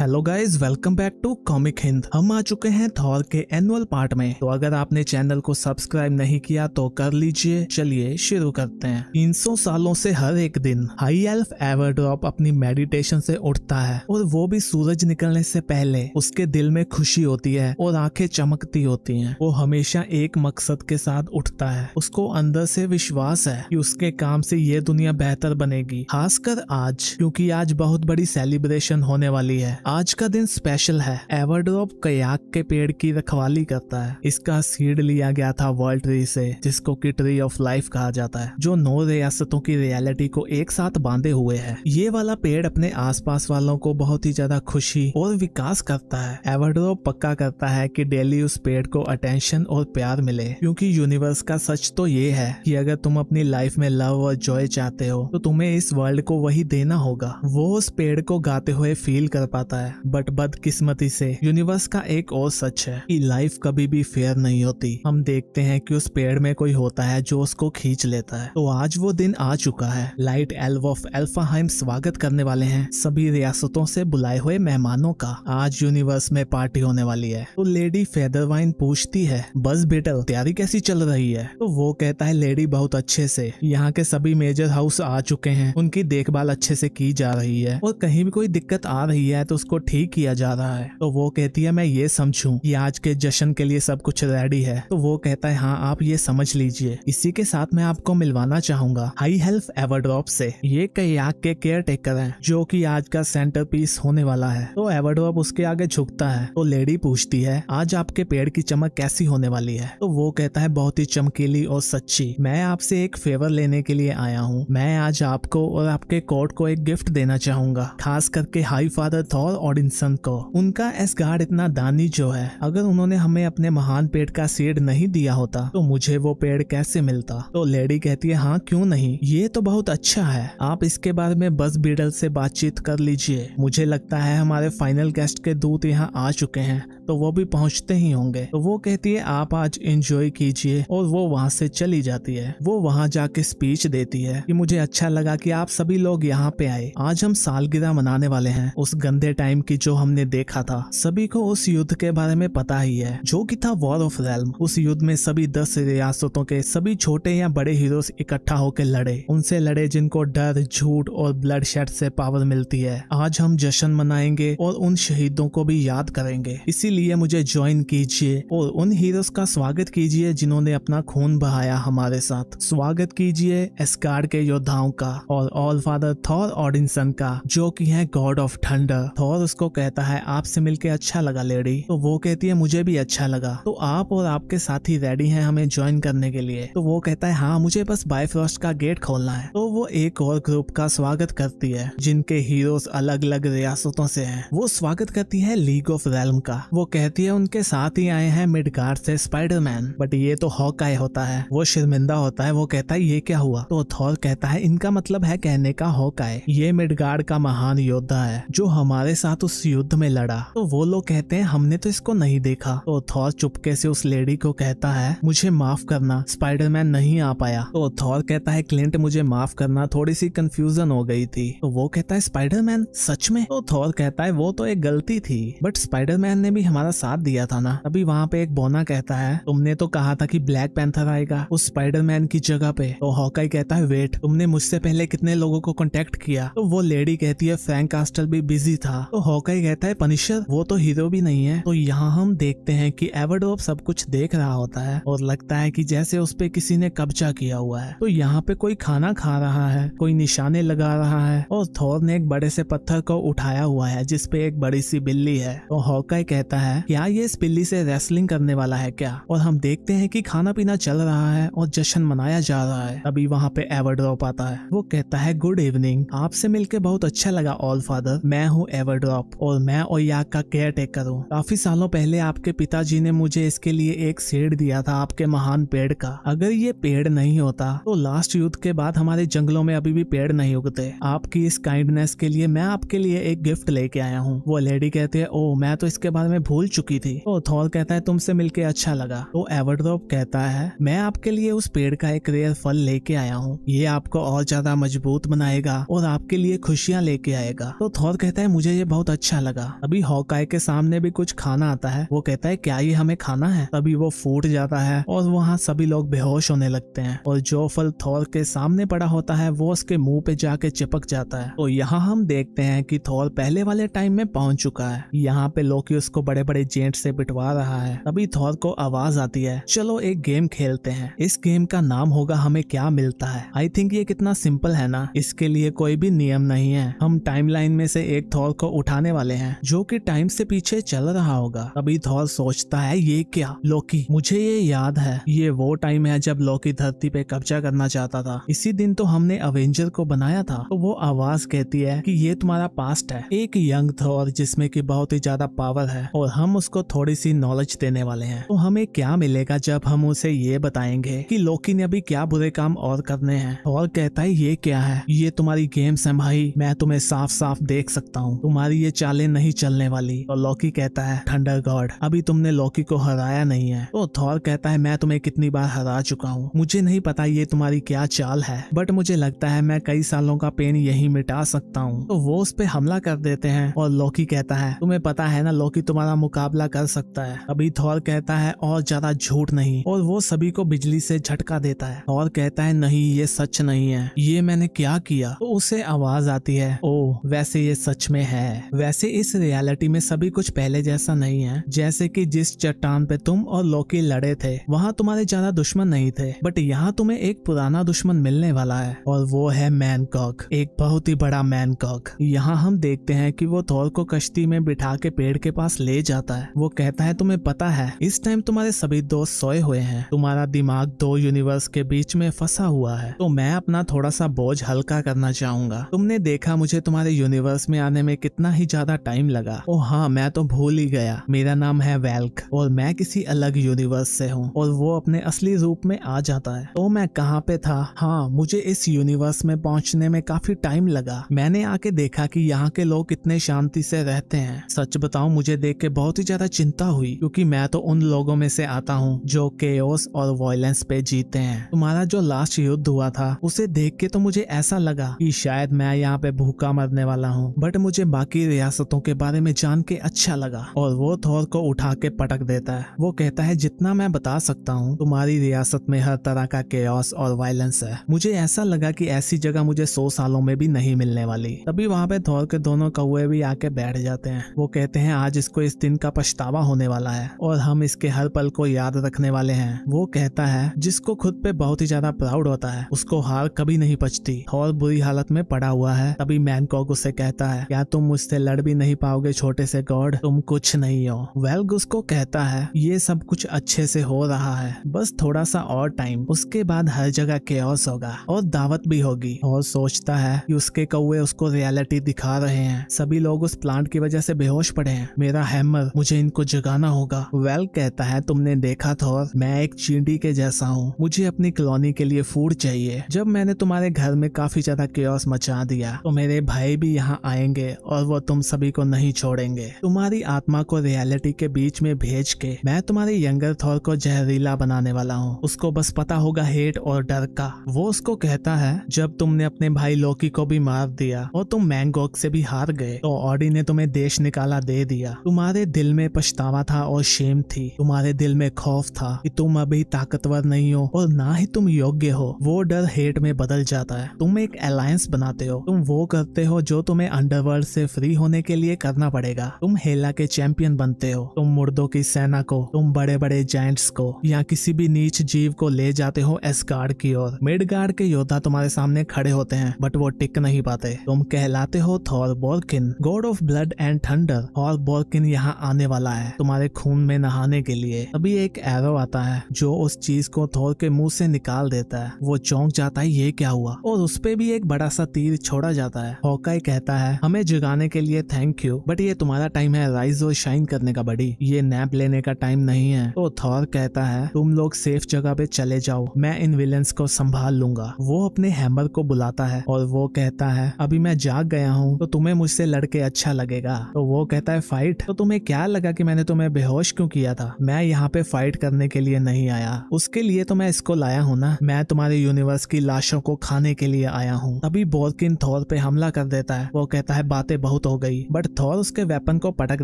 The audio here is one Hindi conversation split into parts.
hello guys welcome back to comic Hind हम आ चुके हैं थॉर के एनुअल पार्ट में तो अगर आपने चैनल को सब्सक्राइब नहीं किया तो कर लीजिए चलिए शुरू करते हैं 300 सालों से हर एक दिन हाई एल्फ एवरड्रॉप अपनी मेडिटेशन से उठता है और वो भी सूरज निकलने से पहले उसके दिल में खुशी होती है और आंखें चमकती होती है वो हमेशा एक मकसद के साथ उठता है उसको अंदर से विश्वास है की उसके काम से ये दुनिया बेहतर बनेगी खासकर आज क्यूँकी आज बहुत बड़ी सेलिब्रेशन होने वाली है आज का दिन स्पेशल है एवरड्रॉप कयाक के पेड़ की रखवाली करता है इसका सीड लिया गया था वर्ल्ड ट्री से जिसको की ट्री ऑफ लाइफ कहा जाता है जो नौ रियासतों की रियलिटी को एक साथ बांधे हुए है ये वाला पेड़ अपने आसपास वालों को बहुत ही ज्यादा खुशी और विकास करता है एवरड्रॉप पक्का करता है कि डेली उस पेड़ को अटेंशन और प्यार मिले क्योंकि यूनिवर्स का सच तो ये है कि अगर तुम अपनी लाइफ में लव और जॉय चाहते हो तो तुम्हें इस वर्ल्ड को वही देना होगा वो उस पेड़ को गाते हुए फील कर पाता होता है बट बदकिस्मती से यूनिवर्स का एक और सच है कि लाइफ कभी भी फेयर नहीं होती हम देखते हैं कि उस पेड़ में कोई होता है जो उसको खींच लेता है तो आज वो दिन आ चुका है लाइट एल्व ऑफ एल्फाहाइम स्वागत करने वाले हैं सभी रियासतों से बुलाए हुए मेहमानों का आज यूनिवर्स में पार्टी होने वाली है तो लेडी फेदरवाइन पूछती है बस बेटल तैयारी कैसी चल रही है तो वो कहता है लेडी बहुत अच्छे से यहाँ के सभी मेजर हाउस आ चुके हैं उनकी देखभाल अच्छे से की जा रही है और कहीं भी कोई दिक्कत आ रही है तो उसको उसको ठीक किया जा रहा है तो वो कहती है मैं ये समझू कि आज के जश्न के लिए सब कुछ रेडी है तो वो कहता है हाँ आप ये समझ लीजिए इसी के साथ मैं आपको मिलवाना चाहूंगा हाई हेल्थ एवरड्रॉप से ये कयाक के केयर टेकर है जो की आज का सेंटर पीस होने वाला है तो एवरड्रॉप उसके आगे झुकता है तो लेडी पूछती है आज आपके पेड़ की चमक कैसी होने वाली है तो वो कहता है बहुत ही चमकीली और सच्ची मैं आपसे एक फेवर लेने के लिए आया हूँ मैं आज आपको और आपके कोर्ट को एक गिफ्ट देना चाहूंगा खास करके हाई फादर थॉर ऑडिनसन को उनका एस गार्ड इतना दानी जो है अगर उन्होंने हमें अपने महान पेड़ का सीड नहीं दिया होता तो मुझे वो पेड़ कैसे मिलता तो लेडी कहती है हाँ क्यों नहीं ये तो बहुत अच्छा है आप इसके बारे में बस बीडल से बातचीत कर लीजिए मुझे लगता है हमारे फाइनल गेस्ट के दूत यहाँ आ चुके हैं तो वो भी पहुंचते ही होंगे तो वो कहती है आप आज इंजॉय कीजिए और वो वहाँ से चली जाती है वो वहाँ जाके स्पीच देती है कि मुझे अच्छा लगा कि आप सभी लोग यहाँ पे आए आज हम सालगिरह मनाने वाले हैं उस गंदे टाइम की जो हमने देखा था सभी को उस युद्ध के बारे में पता ही है जो कि था वॉर ऑफ रेलम उस युद्ध में सभी दस रियासतों के सभी छोटे या बड़े हीरो इकट्ठा होकर लड़े उनसे लड़े जिनको डर झूठ और ब्लड शेड से पावर मिलती है आज हम जश्न मनाएंगे और उन शहीदों को भी याद करेंगे इसीलिए मुझे ज्वाइन कीजिए और उन हीरो का स्वागत कीजिए जिन्होंने अपना खून बहाया हमारे साथ स्वागत कीजिए एस्कार के योद्धाओं का और ऑल फादर थॉर ऑडिनसन का जो की है गॉड ऑफ थंडर थॉर और उसको कहता है आपसे मिलके अच्छा लगा लेडी तो वो कहती है मुझे भी अच्छा लगा तो आप और आपके साथी रेडी हैं हमें ज्वाइन करने के लिए तो वो कहता है हाँ मुझे बस बायफ्रॉस्ट का गेट खोलना है तो वो एक और ग्रुप का स्वागत करती है जिनके हीरोज अलग अलग रियासतों से है वो स्वागत करती है लीग ऑफ रेलम का वो कहती है उनके साथ ही आए हैं मिडगार्ड से स्पाइडरमैन बट ये तो हॉक आय होता है वो शर्मिंदा होता है वो कहता है ये क्या हुआ तो थॉर कहता है इनका मतलब है कहने का हॉक ये मिडगार्ड का महान योद्धा है जो हमारे साथ उस युद्ध में लड़ा तो वो लोग कहते हैं हमने तो इसको नहीं देखा तो थॉर चुपके से उस लेडी को कहता है मुझे माफ करना स्पाइडरमैन नहीं आ पाया तो थॉर कहता है क्लिंट मुझे माफ करना थोड़ी सी कंफ्यूजन हो गई थी तो वो कहता है स्पाइडरमैन सच में तो थॉर कहता है वो तो एक गलती थी बट स्पाइडरमैन ने भी हमारा साथ दिया था ना अभी वहाँ पे एक बोना कहता है तुमने तो कहा था कि ब्लैक पैंथर आएगा उस स्पाइडरमैन की जगह पे तो हॉकाई कहता है वेट तुमने मुझसे पहले कितने लोगों को कॉन्टेक्ट किया तो वो लेडी कहती है फ्रैंक कास्टल भी बिजी था तो हॉकाई कहता है पनिशर वो तो हीरो भी नहीं है तो यहाँ हम देखते हैं कि एवरडोप सब कुछ देख रहा होता है और लगता है कि जैसे उस पर किसी ने कब्जा किया हुआ है तो यहाँ पे कोई खाना खा रहा है कोई निशाने लगा रहा है और थोर ने एक बड़े से पत्थर को उठाया हुआ है जिसपे एक बड़ी सी बिल्ली है तो हॉकाई कहता है क्या ये इस बिल्ली से रेसलिंग करने वाला है क्या और हम देखते हैं कि खाना पीना चल रहा है और जश्न मनाया जा रहा है अभी वहाँ पे एवरड्रॉप आता है वो कहता है गुड इवनिंग आपसे मिलकर बहुत अच्छा लगा ऑल फादर मैं हूँ एवर ड्रॉप और मैं और याक का केयर टेकर हूँ काफी सालों पहले आपके पिताजी ने मुझे इसके लिए एक सेड दिया था आपके महान पेड़ का अगर ये पेड़ नहीं होता तो लास्ट युद्ध के बाद हमारे जंगलों में अभी भी पेड़ नहीं उगते आपकी इस काइंडनेस के लिए मैं आपके लिए एक गिफ्ट लेके आया हूँ वो लेडी कहती है ओ मैं तो इसके बारे में भूल चुकी थी तो थॉल कहता है तुमसे मिलके अच्छा लगा तो एवरड्रॉप कहता है मैं आपके लिए उस पेड़ का एक रेयर फल लेके आया हूँ ये आपको और ज्यादा मजबूत बनाएगा और आपके लिए खुशियाँ लेके आएगा तो थॉर कहता है मुझे ये बहुत अच्छा लगा अभी हॉकाय के सामने भी कुछ खाना आता है वो कहता है क्या ये हमें खाना है तभी वो फूट जाता है और वहाँ सभी लोग बेहोश होने लगते हैं और जो फल थौर के सामने पड़ा होता है वो उसके मुंह पे जाके चिपक जाता है तो यहाँ हम देखते हैं कि थौर पहले वाले टाइम में पहुंच चुका है यहाँ पे लोकी उसको बड़े बड़े जेंट से बिटवा रहा है तभी थौर को आवाज आती है चलो एक गेम खेलते हैं इस गेम का नाम होगा हमें क्या मिलता है आई थिंक ये कितना सिंपल है ना इसके लिए कोई भी नियम नहीं है हम टाइमलाइन में से एक थौर को उठाने वाले हैं जो कि टाइम से पीछे चल रहा होगा तभी थॉर सोचता है ये क्या लोकी मुझे ये याद है ये वो टाइम है जब लोकी धरती पे कब्जा करना चाहता था इसी दिन तो हमने अवेंजर को बनाया था तो वो आवाज कहती है की ये तुम्हारा पास्ट है एक यंग थॉर जिसमे की बहुत ही ज्यादा पावर है और हम उसको थोड़ी सी नॉलेज देने वाले है तो हमें क्या मिलेगा जब हम उसे ये बताएंगे की लोकी ने अभी क्या बुरे काम और करने हैं और कहता है ये क्या है ये तुम्हारी गेम्स है भाई मैं तुम्हें साफ साफ देख सकता हूँ तुम्हारे तुम्हारी ये चाले नहीं चलने वाली और तो लौकी कहता है थंडर गॉड अभी तुमने लौकी को हराया नहीं है तो थौर कहता है मैं तुम्हें कितनी बार हरा चुका हूँ मुझे नहीं पता ये तुम्हारी क्या चाल है बट मुझे लगता है मैं कई सालों का पेन यही मिटा सकता हूँ तो वो उस पर हमला कर देते हैं और लौकी कहता है तुम्हें पता है ना लौकी तुम्हारा मुकाबला कर सकता है अभी थौर कहता है और ज्यादा झूठ नहीं और वो सभी को बिजली से झटका देता है और कहता है नहीं ये सच नहीं है ये मैंने क्या किया तो उसे आवाज आती है ओ वैसे ये सच में है है वैसे इस रियलिटी में सभी कुछ पहले जैसा नहीं है जैसे कि जिस चट्टान पे तुम और लोकी लड़े थे वहाँ तुम्हारे ज्यादा दुश्मन नहीं थे बट यहाँ तुम्हें एक पुराना दुश्मन मिलने वाला है और वो है मैनकॉक एक बहुत ही बड़ा मैनकॉक यहाँ हम देखते हैं की वो थोर को कश्ती में बिठा के पेड़ के पास ले जाता है वो कहता है तुम्हें पता है इस टाइम तुम्हारे सभी दोस्त सोए हुए हैं तुम्हारा दिमाग दो यूनिवर्स के बीच में फंसा हुआ है तो मैं अपना थोड़ा सा बोझ हल्का करना चाहूंगा तुमने देखा मुझे तुम्हारे यूनिवर्स में आने में कितना उतना ही ज्यादा टाइम लगा ओ हाँ मैं तो भूल ही गया मेरा नाम है वेल्क और मैं किसी अलग यूनिवर्स से हूँ और वो अपने असली रूप में आ जाता है तो मैं कहाँ पे था हाँ मुझे इस यूनिवर्स में पहुँचने में काफी टाइम लगा मैंने आके देखा की यहाँ के लोग कितने शांति से रहते हैं सच बताओ मुझे देख के बहुत ही ज्यादा चिंता हुई क्यूँकी मैं तो उन लोगों में से आता हूँ जो के और वॉयलेंस पे जीते हैं तुम्हारा जो लास्ट युद्ध हुआ था उसे देख के तो मुझे ऐसा लगा कि शायद मैं यहाँ पे भूखा मरने वाला हूँ बट मुझे बाकी बाकी रियासतों के बारे में जान के अच्छा लगा और वो थौर को उठा के पटक देता है वो कहता है जितना मैं बता सकता हूँ तुम्हारी रियासत में हर तरह का केयस और वायलेंस है मुझे ऐसा लगा की ऐसी जगह मुझे सौ सालों में भी नहीं मिलने वाली तभी वहाँ पे थौर के दोनों कौए भी आके बैठ जाते हैं वो कहते हैं आज इसको इस दिन का पछतावा होने वाला है और हम इसके हर पल को याद रखने वाले हैं वो कहता है जिसको खुद पे बहुत ही ज्यादा प्राउड होता है उसको हार कभी नहीं पचती और बुरी हालत में पड़ा हुआ है तभी मैनकॉक उसे कहता है क्या तुम मुझसे लड़ भी नहीं पाओगे छोटे से गॉड तुम कुछ नहीं हो वेल्ग उसको कहता है ये सब कुछ अच्छे से हो रहा है बस थोड़ा सा और टाइम उसके बाद हर जगह के होगा और दावत भी होगी और सोचता है कि उसके कौए उसको रियलिटी दिखा रहे हैं सभी लोग उस प्लांट की वजह से बेहोश पड़े हैं मेरा हैमर मुझे इनको जगाना होगा वेल कहता है तुमने देखा थोर मैं एक चींटी के जैसा हूँ मुझे अपनी कॉलोनी के लिए फूड चाहिए जब मैंने तुम्हारे घर में काफी ज्यादा के मचा दिया तो मेरे भाई भी यहाँ आएंगे और वो तुम सभी को नहीं छोड़ेंगे तुम्हारी आत्मा को रियलिटी के बीच में भेज के मैं तुम्हारे यंगर थॉर को जहरीला बनाने वाला हूँ उसको बस पता होगा हेट और डर का वो उसको कहता है जब तुमने अपने भाई लोकी को भी मार दिया और तुम मैंगोक से भी हार गए तो ऑडी ने तुम्हें देश निकाला दे दिया तुम्हारे दिल में पछतावा था और शेम थी तुम्हारे दिल में खौफ था कि तुम अभी ताकतवर नहीं हो और ना ही तुम योग्य हो वो डर हेट में बदल जाता है तुम एक अलायंस बनाते हो तुम वो करते हो जो तुम्हें अंडरवर्ल्ड से फ्री होने के लिए करना पड़ेगा तुम हेला के चैंपियन बनते हो तुम मुर्दों की सेना को तुम बड़े बड़े जायंट्स को या किसी भी नीच जीव को ले जाते हो एसगार्ड की ओर मिड गार्ड के योद्धा तुम्हारे सामने खड़े होते हैं बट वो टिक नहीं पाते तुम कहलाते हो Thor Borkin god of blood and thunder Thor Borkin यहाँ आने वाला है तुम्हारे खून में नहाने के लिए अभी एक एरो आता है जो उस चीज को थोर के मुंह से निकाल देता है वो चौंक जाता है ये क्या हुआ और उस पे भी एक बड़ा सा तीर छोड़ा जाता है हॉकाई कहता है हमें जगाने के लिए थैंक यू बट ये तुम्हारा टाइम है राइज और शाइन करने का बड़ी ये नैप लेने का टाइम नहीं है तो थॉर कहता है तुम लोग सेफ जगह पे चले जाओ मैं इन विलन्स को संभाल लूंगा वो अपने हैमर को बुलाता है और वो कहता है अभी मैं जाग गया हूँ तो तुम्हें मुझसे लड़के अच्छा लगेगा तो वो कहता है फाइट तो तुम्हें क्या लगा कि मैंने तुम्हें बेहोश क्यों किया था मैं यहाँ पे फाइट करने के लिए नहीं आया उसके लिए तो मैं इसको लाया हूँ ना मैं तुम्हारे यूनिवर्स की लाशों को खाने के लिए आया हूँ तभी बोर्किन थौर पे हमला कर देता है वो कहता है बातें बहुत आउट हो गई बट थॉर उसके वेपन को पटक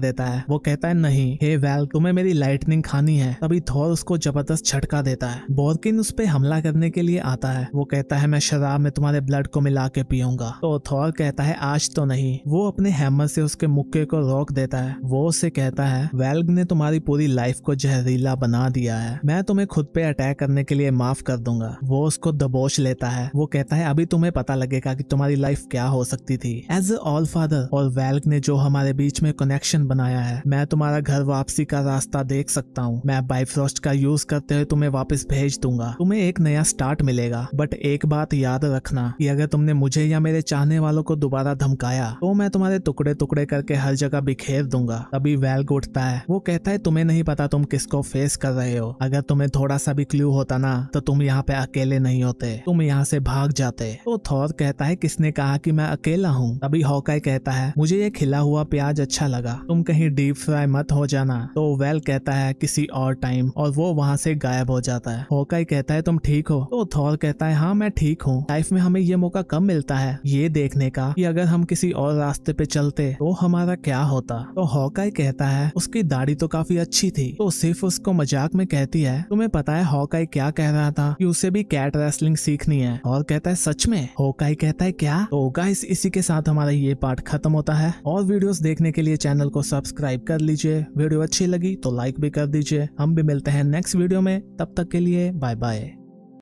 देता है वो कहता है नहीं हे वेल तुम्हें मेरी लाइटनिंग खानी है तभी थॉर उसको जबरदस्त छटका देता है बोरकिन उस पर हमला करने के लिए आता है वो कहता है मैं शराब में तुम्हारे ब्लड को मिला के पीऊंगा तो थॉर कहता है आज तो नहीं वो अपने हैमर से उसके मुक्के को रोक देता है वो उसे कहता है वेल्ग ने तुम्हारी पूरी लाइफ को जहरीला बना दिया है मैं तुम्हें खुद पे अटैक करने के लिए माफ कर दूंगा वो उसको दबोच लेता है वो कहता है अभी तुम्हें पता लगेगा कि तुम्हारी लाइफ क्या हो सकती थी एज ऑल फादर और वेल्क ने जो हमारे बीच में कनेक्शन बनाया है मैं तुम्हारा घर वापसी का रास्ता देख सकता हूँ मैं बाइफ्रॉस्ट का यूज करते हुए तुम्हें वापस भेज दूंगा तुम्हें एक नया स्टार्ट मिलेगा बट एक बात याद रखना कि अगर तुमने मुझे या मेरे चाहने वालों को दोबारा धमकाया तो मैं तुम्हारे टुकड़े टुकड़े करके हर जगह बिखेर दूंगा तभी वेल्ग उठता है वो कहता है तुम्हें नहीं पता तुम किसको फेस कर रहे हो अगर तुम्हें थोड़ा सा भी क्ल्यू होता ना तो तुम यहाँ पे अकेले नहीं होते तुम यहाँ से भाग जाते तो थौर कहता है किसने कहा कि मैं अकेला हूँ तभी हॉकाई कहता है है मुझे ये खिला हुआ प्याज अच्छा लगा तुम कहीं डीप फ्राई मत हो जाना तो वेल कहता है किसी और टाइम और वो वहाँ से गायब हो जाता है होकाई कहता है तुम ठीक हो तो थॉर कहता है हाँ मैं ठीक हूँ लाइफ में हमें ये मौका कम मिलता है ये देखने का कि अगर हम किसी और रास्ते पे चलते तो हमारा क्या होता तो हॉकाई कहता है उसकी दाढ़ी तो काफी अच्छी थी तो सिर्फ उसको मजाक में कहती है तुम्हें पता है हॉकाई क्या कह रहा था कि उसे भी कैट रेसलिंग सीखनी है और कहता है सच में होकाई कहता है क्या तो गाइस इसी के साथ हमारा ये पार्ट खत्म होता है और वीडियोस देखने के लिए चैनल को सब्सक्राइब कर लीजिए वीडियो अच्छी लगी तो लाइक भी कर दीजिए हम भी मिलते हैं नेक्स्ट वीडियो में तब तक के लिए बाय बाय